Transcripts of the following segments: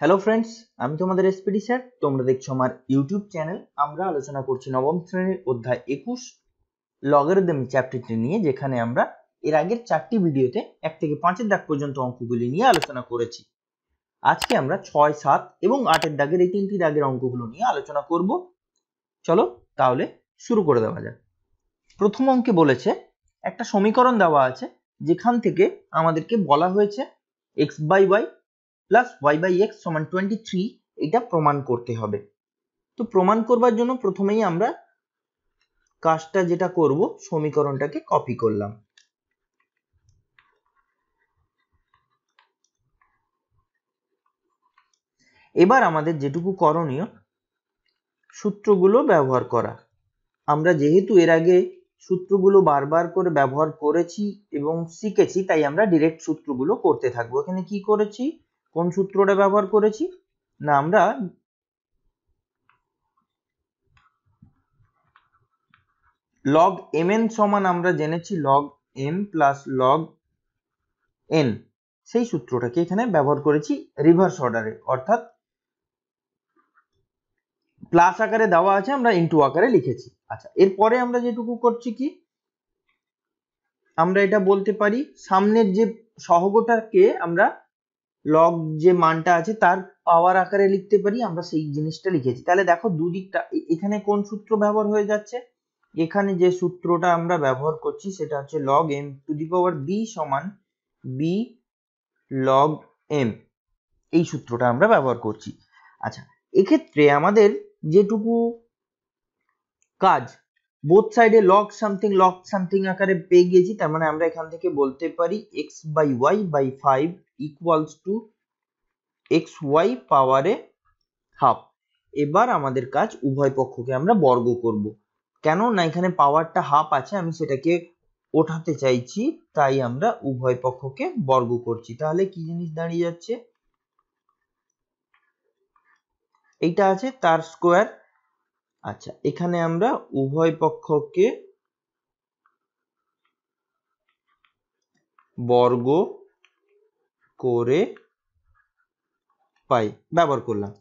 hello friends আমি তোমাদের SPD sir তোমরা দেখছো আমার ইউটিউব চ্যানেল আমরা আলোচনা করছি নবম শ্রেণীর অধ্যায় একুশ দেম চ্যাপ্টারটি নিয়ে যেখানে আমরা এর আগের চারটি ভিডিওতে এক থেকে পাঁচের দাগ পর্যন্ত অঙ্কগুলি নিয়ে আলোচনা করেছি আজকে আমরা ছয় সাত এবং আটের দাগের এই তিনটি দাগের অঙ্কগুলো নিয়ে আলোচনা করব চলো তাহলে শুরু করে দেওয়া যাক প্রথম অঙ্কে বলেছে একটা সমীকরণ দেওয়া আছে যেখান থেকে আমাদেরকে বলা হয়েছে x by y plus y by x সমান টোয়েন্টি থ্রি এটা প্রমাণ করতে হবে তো প্রমাণ করবার জন্য প্রথমেই আমরা কাজটা যেটা করব সমীকরণটাকে কপি করলাম এবার আমাদের যেটুকু করণীয় সূত্রগুলো ব্যবহার করা আমরা যেহেতু এর আগে সূত্রগুলো বারবার করে ব্যবহার করেছি এবং শিখেছি তাই আমরা ডিরেক্ট সূত্রগুলো করতে থাকবো এখানে কি করেছি কোন সূত্রটা ব্যবহার করেছি না আমরা লগ এম এন সমান আমরা জেনেছি log m plus log n সেই সূত্রটাকে এখানে ব্যবহার করেছি রিভার্স অর্ডারে অর্থাৎ প্লাস আকারে দেওয়া আছে আমরা ইনটু আকারে লিখেছি আচ্ছা এরপরে আমরা যেটুকু করছি কি আমরা এটা বলতে পারি সামনের যে সহগটাকে আমরা লগ যে মানটা আছে তার পাওয়ার আকারে লিখতে পারি আমরা সেই জিনিসটা লিখেছি তাহলে দেখো দুদিকটা এখানে কোন সূত্র ব্যবহার হয়ে যাচ্ছে এখানে যে সূত্রটা আমরা ব্যবহার করছি সেটা হচ্ছে log m to the power b সমান বি লগ এম এই সূত্রটা আমরা ব্যবহার করছি আচ্ছা এক্ষেত্রে আমাদের যেটুকু কাজ বোথ সাইডে লগ সামথিং লগ সামথিং আকারে পেয়ে গেছি তার মানে আমরা এখান থেকে বলতে পারি x by y by five equals to x y পাওয়ারে হাফ এবার আমাদের কাজ উভয় পক্ষকে আমরা বর্গ করব কেন না এখানে পাওয়ারটা হাফ আছে আমি সেটাকে ওঠাতে চাইছি তাই আমরা উভয় পক্ষকে বর্গ করছি তাহলে কি জিনিস দাঁড়িয়ে যাচ্ছে এইটা আছে তার স্কোয়ার আচ্ছা এখানে আমরা উভয় পক্ষকে বর্গ করে পাই ব্যবহার করলাম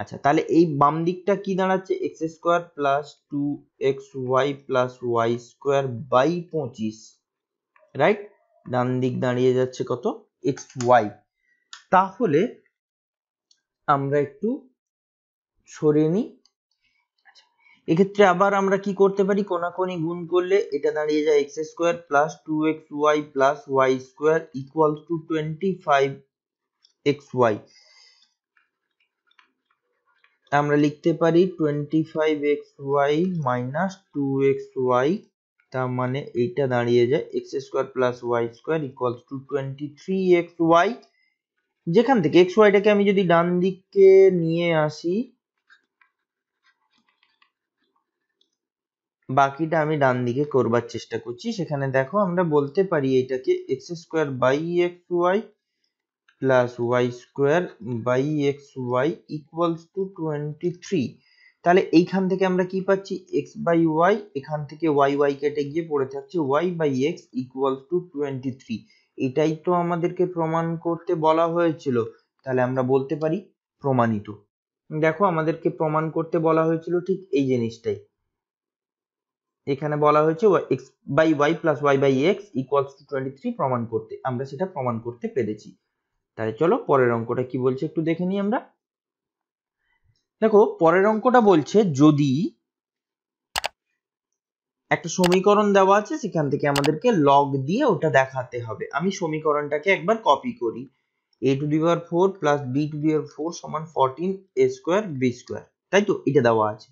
আচ্ছা তাহলে এই বাম দিকটা কি দাঁড়াচ্ছে x square plus two x y plus y square by পঁচিশ রাইট ডান দিক দাঁড়িয়ে যাচ্ছে কত এক্স ওয়াই তাহলে আমরা একটু সরিয়ে নিই এক্ষেত্রে আবার আমরা কি করতে পারি কোনাকোনি গুণ করলে এটা দাঁড়িয়ে যায় x square plus two x y plus y square equals to twenty five x y আমরা লিখতে পারি twenty five x y minus two x y তার মানে এইটা দাঁড়িয়ে যায় x square plus y square equals to twenty three x y যেখান থেকে এক্স ওয়াইটাকে আমি যদি ডান দিকে নিয়ে আসি বাকিটা আমি ডান দিকে করবার চেষ্টা করছি সেখানে দেখো আমরা বলতে পারি এটাকে x square by x y plus y square by x y equals to twenty three তাহলে এইখান থেকে আমরা কি পাচ্ছি এক্স বাই ওয়াই এখান থেকে ওয়াই ওয়াই কেটে গিয়ে পড়ে থাকছে y by x equals to twenty three এটাই তো আমাদেরকে প্রমাণ করতে বলা হয়েছিল তাহলে আমরা বলতে পারি প্রমাণিত দেখো আমাদেরকে প্রমাণ করতে বলা হয়েছিল ঠিক এই জিনিসটাই এখানে বলা হয়েছে x by y plus y by x equals to twenty three প্রমাণ করতে আমরা সেটা প্রমাণ করতে পেরেছি তাহলে চলো পরের অঙ্কটা কি বলছে একটু দেখে নিই আমরা দেখো পরের অঙ্কটা বলছে যদি একটা সমীকরণ দেওয়া আছে সেখান থেকে আমাদেরকে লগ দিয়ে ওটা দেখাতে হবে আমি সমীকরণটাকে একবার কপি করি a to the power four plus b to the power four সমান fourteen a square b square তাই তো এটা দেওয়া আছে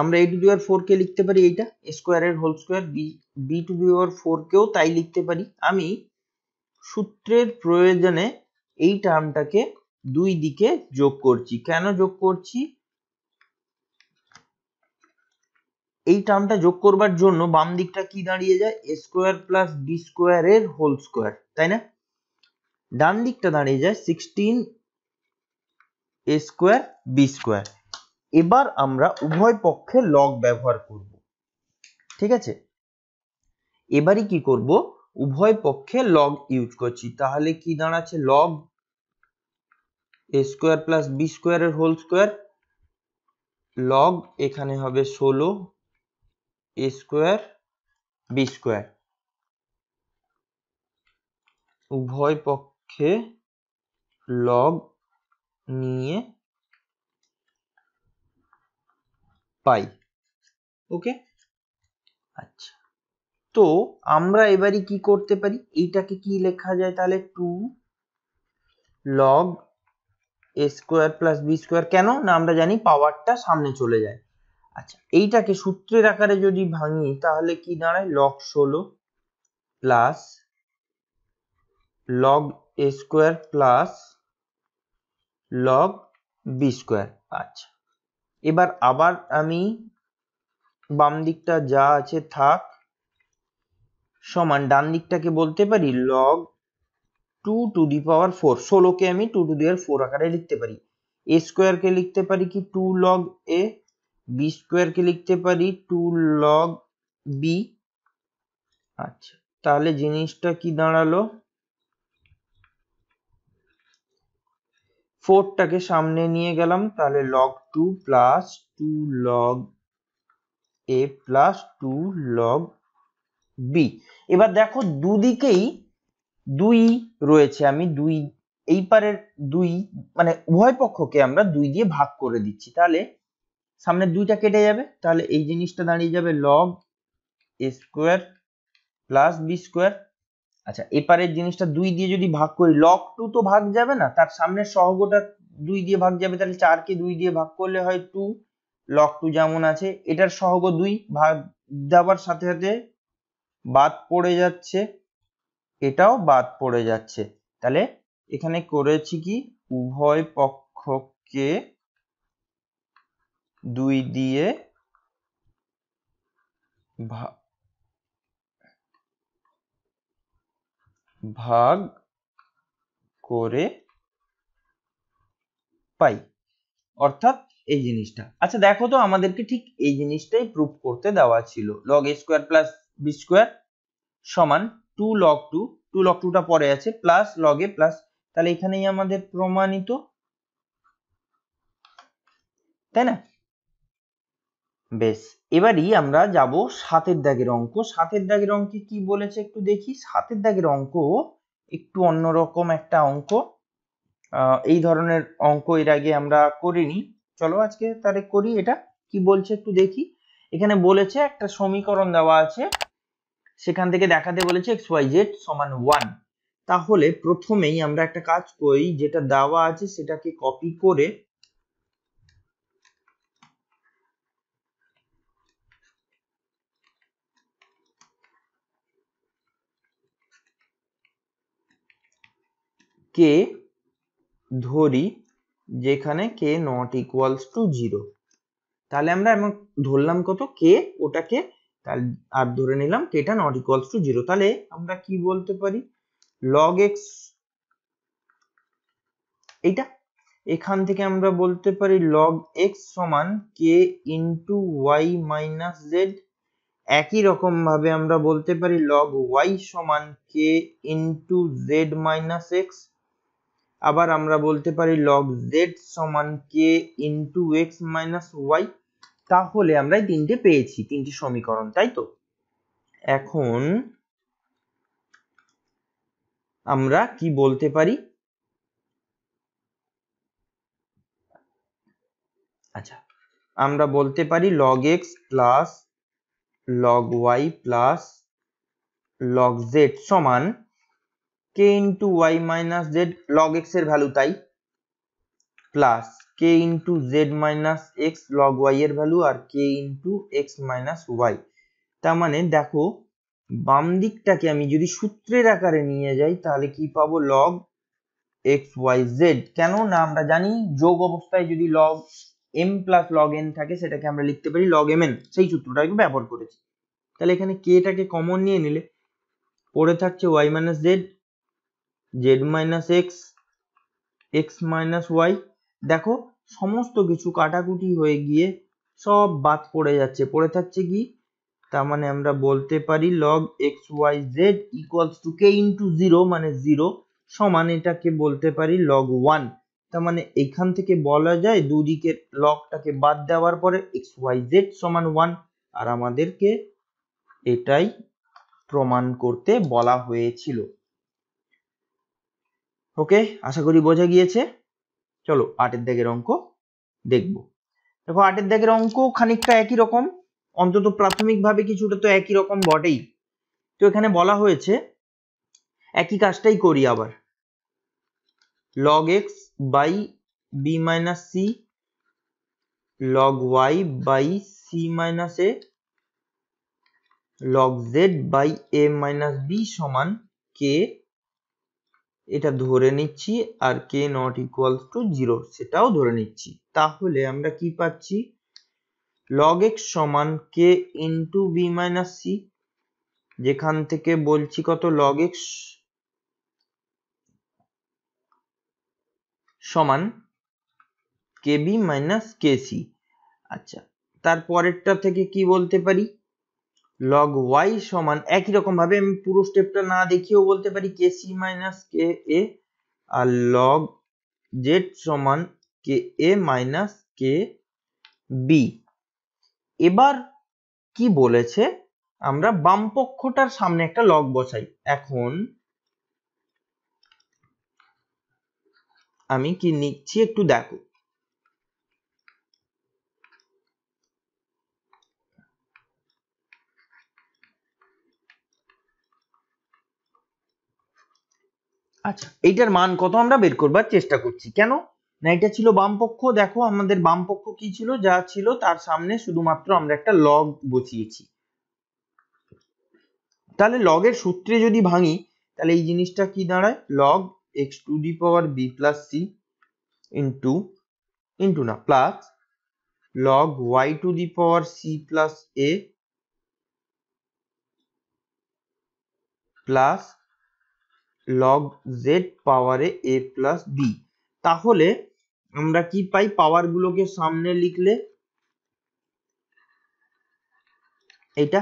আমরা এ টু দি ফোর কে লিখতে পারি এইটা স্কোয়ারের whole square b b to the four কেও তাই লিখতে পারি আমি সূত্রের প্রয়োজনে এই টার্মটাকে দুই দিকে যোগ করছি কেন যোগ করছি এই টার্মটা যোগ করবার জন্য বাম দিকটা কি দাঁড়িয়ে যায় এ স্কোয়ার প্লাস বি স্কোয়ারের হোল স্কোয়ার তাই না ডান দিকটা দাঁড়িয়ে যায় sixteen a square b square এবার আমরা উভয় পক্ষে লগ ব্যবহার করব ঠিক আছে এবারই কি করব উভয় পক্ষে লগ ইউজ করছি তাহলে কি দাঁড়াচ্ছে log a square plus b স্কোয়ারের হোল স্কোয়ার লগ এখানে হবে ষোলো এ স্কোয়ার বি স্কোয়ার উভয় পক্ষে লগ নিয়ে পাই ওকে আচ্ছা তো আমরা এবারে কি করতে পারি এইটাকে কি লেখা যায় তাহলে two log a square plus b square কেন না আমরা জানি পাওয়ারটা সামনে চলে যায় আচ্ছা এইটাকে সূত্রের আকারে যদি ভাঙি তাহলে কি দাঁড়ায় লগ ষোলো plus log a square plus log b square আচ্ছা এবার আবার আমি বাম দিকটা যা আছে থাক সমান ডান দিকটাকে বলতে পারি log two to the power four ষোলোকে আমি টু টু দি আর ফোর আকারে লিখতে পারি এ স্কোয়ারকে লিখতে পারি কি টু লগ এ বি স্কোয়ারকে লিখতে পারি টু লগ বি আচ্ছা তাহলে জিনিসটা কি দাঁড়ালো ফোরটাকে সামনে নিয়ে গেলাম তাহলে log two plus two log a plus two log b এবার দেখো দুদিকেই দুই রয়েছে আমি দুই এই পারের দুই মানে উভয় পক্ষকে আমরা দুই দিয়ে ভাগ করে দিচ্ছি তাহলে সামনে দুইটা কেটে যাবে তাহলে এই জিনিসটা দাঁড়িয়ে যাবে log a square plus b square আচ্ছা এপারের জিনিসটা দুই দিয়ে যদি ভাগ করি লক টু তো ভাগ যাবে না তার সামনের সহগটা দুই দিয়ে ভাগ যাবে তাহলে চারকে দুই দিয়ে ভাগ করলে হয় টু লক টু যেমন আছে এটার সহগ দুই ভাগ দেওয়ার সাথে সাথে বাদ পড়ে যাচ্ছে এটাও বাদ পড়ে যাচ্ছে তাহলে এখানে করেছি কি উভয় পক্ষকে দুই দিয়ে ভাগ করে পাই অর্থাৎ এই জিনিসটা আচ্ছা দেখো তো আমাদেরকে ঠিক এই জিনিসটাই প্রুফ করতে দেওয়া ছিল log a square plus b square সমান two log two two log টুটা পরে আছে প্লাস লগ এ প্লাস তাহলে এখানেই আমাদের প্রমাণিত তাই না বেশ এবারই আমরা যাব সাতের দাগের অঙ্ক সাতের দাগের অঙ্কে কি বলেছে একটু দেখি সাতের দাগের অঙ্ক একটু অন্যরকম একটা অঙ্ক এই ধরনের অঙ্ক এর আগে আমরা করিনি চলো আজকে তারে করি এটা কি বলছে একটু দেখি এখানে বলেছে একটা সমীকরণ দেওয়া আছে সেখান থেকে দেখাতে বলেছে এক্স ওয়াই জেড সমান ওয়ান তাহলে প্রথমেই আমরা একটা কাজ করি যেটা দেওয়া আছে সেটাকে কপি করে কে ধরি যেখানে k not equals to zero তাহলে আমরা এমন ধরলাম কত কে ওটাকে আর ধরে নিলাম কেটা নট ইকুয়ালস টু জিরো তাহলে আমরা কি বলতে পারি লগ এক্স এইটা এখান থেকে আমরা বলতে পারি লগ এক্স সমান k into y minus z একই রকম ভাবে আমরা বলতে পারি লগ ওয়াই সমান k into z minus x আবার আমরা বলতে পারি লগ জেড সমান k into x minus y তাহলে আমরা এই তিনটে পেয়েছি তিনটি সমীকরণ তাই তো এখন আমরা কি বলতে পারি আচ্ছা আমরা বলতে পারি log x plus log y plus log z সমান k into y minus z log x এর ভ্যালু তাই plus k into z minus x log y এর ভ্যালু আর k into x minus y তার মানে দেখো বাম দিকটাকে আমি যদি সূত্রের আকারে নিয়ে যাই তাহলে কি পাবো লগ এক্স ওয়াই জেড কেন না আমরা জানি যোগ অবস্থায় যদি log m plus log n থাকে সেটাকে আমরা লিখতে পারি লগ এম সেই সূত্রটাকে ব্যবহার করেছি তাহলে এখানে কেটাকে কমন নিয়ে নিলে পড়ে থাকছে y minus z z minus x x minus y দেখো সমস্ত কিছু কাটাকুটি হয়ে গিয়ে সব বাদ পড়ে যাচ্ছে পড়ে থাকছে কি তার মানে আমরা বলতে পারি log x y z equals to k into zero মানে জিরো সমান এটাকে বলতে পারি লগ ওয়ান তার মানে এখান থেকে বলা যায় দুদিকে লগটাকে বাদ দেওয়ার পরে এক্স ওয়াই জেড সমান ওয়ান আর আমাদেরকে এটাই প্রমাণ করতে বলা হয়েছিল ওকে আশা করি বোঝা গিয়েছে চলো আটের দাগের অঙ্ক দেখব দেখো আটের দাগের অঙ্ক খানিকটা একই রকম অন্তত প্রাথমিকভাবে কিছুটা তো একই রকম বটেই তো এখানে বলা হয়েছে একই কাজটাই করি আবার log x by b minus c log y by c minus a log z by a minus b সমান কে এটা ধরে নিচ্ছি আর k not equals to zero সেটাও ধরে নিচ্ছি তাহলে আমরা কি পাচ্ছি লগ এক্স সমান k into b minus c যেখান থেকে বলছি কত লগ এক্স সমান বি মাইনাস সি আচ্ছা তার পরেরটা থেকে কি বলতে পারি লগ ওয়াই সমান একই রকম ভাবে আমি পুরো স্টেপটা না দেখিয়েও বলতে পারি k c minus k a আর লগ জেড সমান কে এ মাইনাস কে বি এবার কি বলেছে আমরা বামপক্ষটার সামনে একটা লগ বসাই এখন আমি কি নিচ্ছি একটু দেখো আচ্ছা এইটার মান কত আমরা বের করবার চেষ্টা করছি কেন না এটা ছিল বামপক্ষ দেখো আমাদের বামপক্ষ কি ছিল যা ছিল তার সামনে শুধুমাত্র আমরা একটা লগ বসিয়েছি তাহলে লগের সূত্রে যদি ভাঙি তাহলে এই জিনিসটা কি দাঁড়ায় log x to the power b plus c into into না plus log y to the power c plus a plus log z power a plus b তাহলে আমরা কি পাই পাওয়ারগুলোকে সামনে লিখলে এটা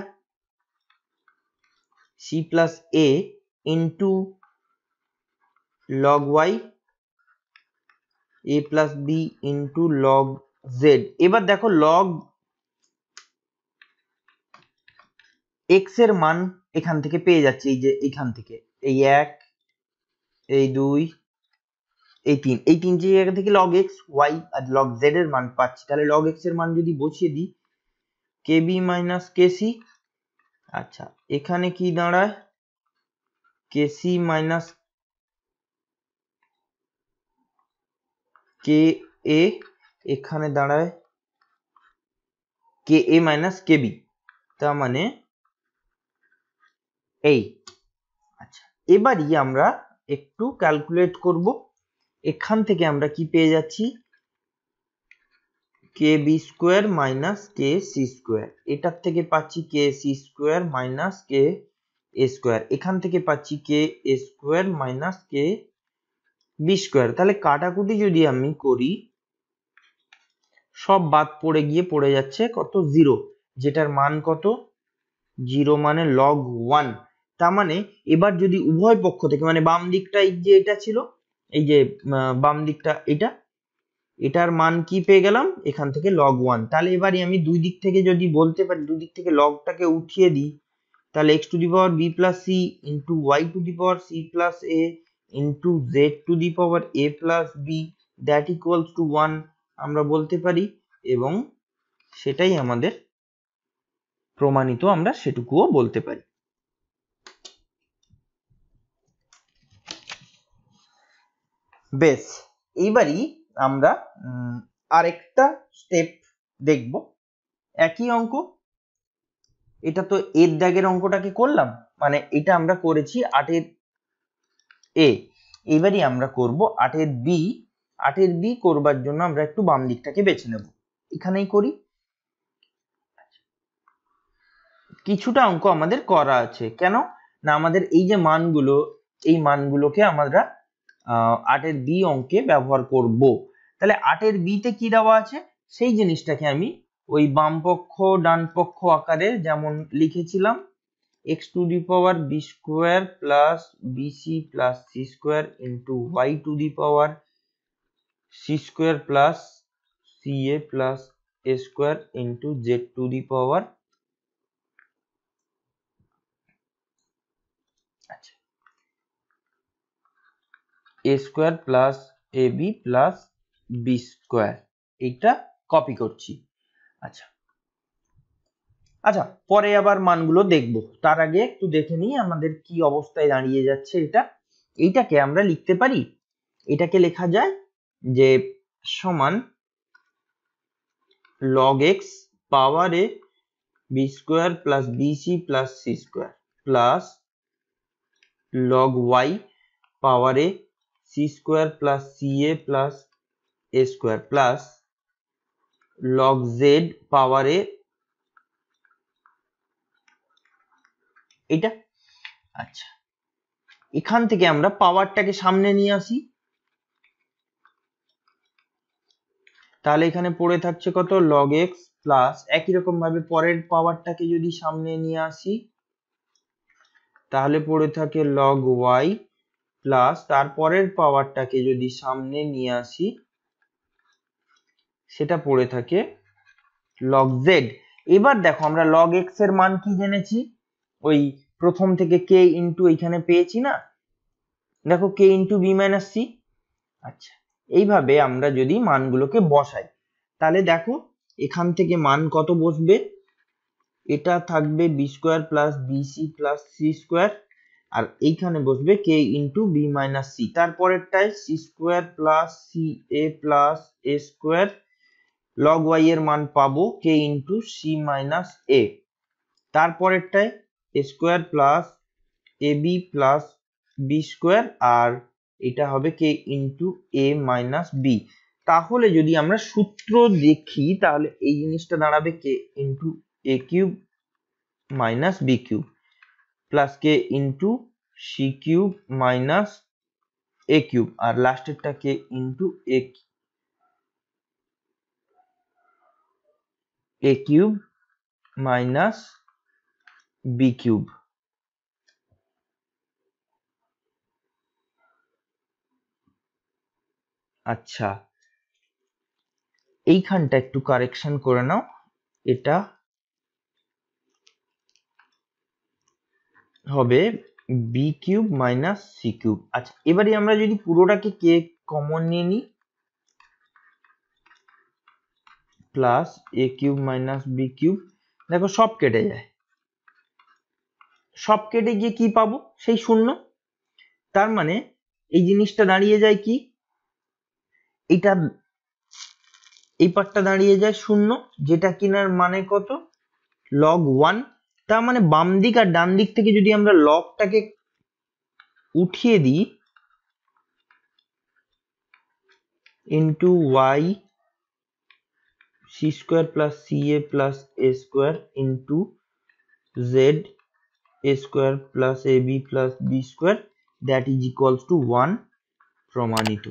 c plus a into log y a plus b into log z এবার দেখো লগ এক্স এর মান এখান থেকে পেয়ে যাচ্ছে এই যে এখান থেকে এই এক a2 18 18 থেকে লগ x y এবং লগ z এর মান পাচ্ছি তাহলে লগ x এর মান যদি বসিয়ে দি kb - kc আচ্ছা এখানে কি দাঁড়ায় kc - ka এখানে দাঁড়ায় ka - kb তো মানে a আচ্ছা এবার কি আমরা একটু ক্যালকুলেট করব এখান থেকে আমরা কি পেয়ে যাচ্ছি k b square minus k c square এটার থেকে পাচ্ছি k c square minus k a square এখান থেকে পাচ্ছি k a square minus k b square তাহলে কাটাকুটি যদি আমি করি সব বাদ পড়ে গিয়ে পড়ে যাচ্ছে কত জিরো যেটার মান কত জিরো মানে লগ ওয়ান তার মানে এবার যদি উভয় পক্ষ থেকে মানে বাম দিকটা যে এটা ছিল এই যে বাম দিকটা এটা এটার মান কি পেয়ে গেলাম এখান থেকে লগ ওয়ান তাহলে এবারে আমি দুই দিক থেকে যদি বলতে পারি দুই দিক থেকে লগটাকে উঠিয়ে দিই তাহলে x to the power b plus c into y to the power c plus a into z to the power a plus b that equals to one আমরা বলতে পারি এবং সেটাই আমাদের প্রমাণিত আমরা সেটুকুও বলতে পারি বেশ এইবারই আমরা আরেকটা স্টেপ দেখব একই অঙ্ক এটা তো এর দাগের অঙ্কটাকে করলাম মানে এটা আমরা করেছি আটের এ এইবারই আমরা করব আটের বি আটের বি করবার জন্য আমরা একটু বাম দিকটাকে বেছে নেব এখানেই করি কিছুটা অঙ্ক আমাদের করা আছে কেন না আমাদের এই যে মানগুলো এই মানগুলোকে আমরা আটের বি অঙ্কে ব্যবহার করব তাহলে আটের বিতে কি দেওয়া আছে সেই জিনিসটাকে আমি ওই বাম পক্ষ ডান পক্ষ আকারে যেমন লিখেছিলাম x to the power b square plus b c plus c square into y to the power c square plus c a plus a square into z to the power a square plus a b plus b square এইটা copy করছি আচ্ছা আচ্ছা পরে আবার মানগুলো দেখব তার আগে একটু দেখে নিই আমাদের কি অবস্থায় দাঁড়িয়ে যাচ্ছে এটা এইটাকে আমরা লিখতে পারি এটাকে লেখা যায় যে সমান log x power a b square plus b c plus c square plus log y power a c square plus c a plus a square plus log z power a এটা আচ্ছা এখান থেকে আমরা পাওয়ারটাকে সামনে নিয়ে আসি তাহলে এখানে পড়ে থাকছে কত লগ এক্স প্লাস একই রকম ভাবে পরের পাওয়ারটাকে যদি সামনে নিয়ে আসি তাহলে পড়ে থাকে লগ ওয়াই প্লাস তারপরের পাওয়ারটাকে যদি সামনে নিয়ে আসি সেটা পড়ে থাকে লগ জেড এবার দেখো আমরা লগ এক্স এর মান কি জেনেছি ওই প্রথম থেকে কে ইন্টু এখানে পেয়েছি না দেখো k into b minus c আচ্ছা এইভাবে আমরা যদি মানগুলোকে বসাই তাহলে দেখো এখান থেকে মান কত বসবে এটা থাকবে b square plus c plus c square আর এইখানে বসবে k into b minus c তারপরেরটায় c square plus c a plus a square log y এর মান পাবো k into c minus a তারপরেরটায় a square plus a b plus b square আর এটা হবে k into a minus b তাহলে যদি আমরা সূত্র দেখি তাহলে এই জিনিসটা দাঁড়াবে k into a cube minus b cube plus k into c cube minus a cube আর লাস্টেরটা k into a a cube minus b cube আচ্ছা এইখানটা একটু কারেকশন করে নাও এটা হবে b cube minus c cube আচ্ছা এবারে আমরা যদি পুরোটাকে কে কমন নিয়ে নিই plus a cube minus b cube দেখো সব কেটে যায় সব কেটে গিয়ে কি পাবো সেই শূন্য তার মানে এই জিনিসটা দাঁড়িয়ে যায় কি এটা এই পার্টটা দাঁড়িয়ে যায় শূন্য যেটা কিনার মানে কত লগ ওয়ান তার মানে বাম দিক আর ডান দিক থেকে যদি আমরা লকটাকে উঠিয়ে দিই into y c square plus c a plus a square into z a square plus a b plus b square that is equals to one প্রমাণিত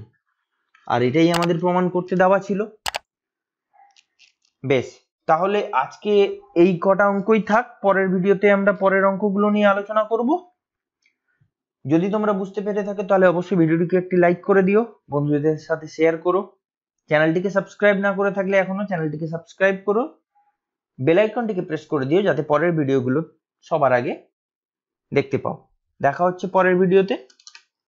আর এটাই আমাদের প্রমাণ করতে দেওয়া ছিল বেশ তাহলে আজকে এই কটা অঙ্কই থাক পরের ভিডিওতে আমরা পরের অঙ্কগুলো নিয়ে আলোচনা করব যদি তোমরা বুঝতে পেরে থাকো তাহলে অবশ্যই ভিডিওটিকে একটি লাইক করে দিও বন্ধুদের সাথে শেয়ার করো চ্যানেলটিকে সাবস্ক্রাইব না করে থাকলে এখনো চ্যানেলটিকে সাবস্ক্রাইব করো বেল আইকনটিকে প্রেস করে দিও যাতে পরের ভিডিওগুলো সবার আগে দেখতে পাও দেখা হচ্ছে পরের ভিডিওতে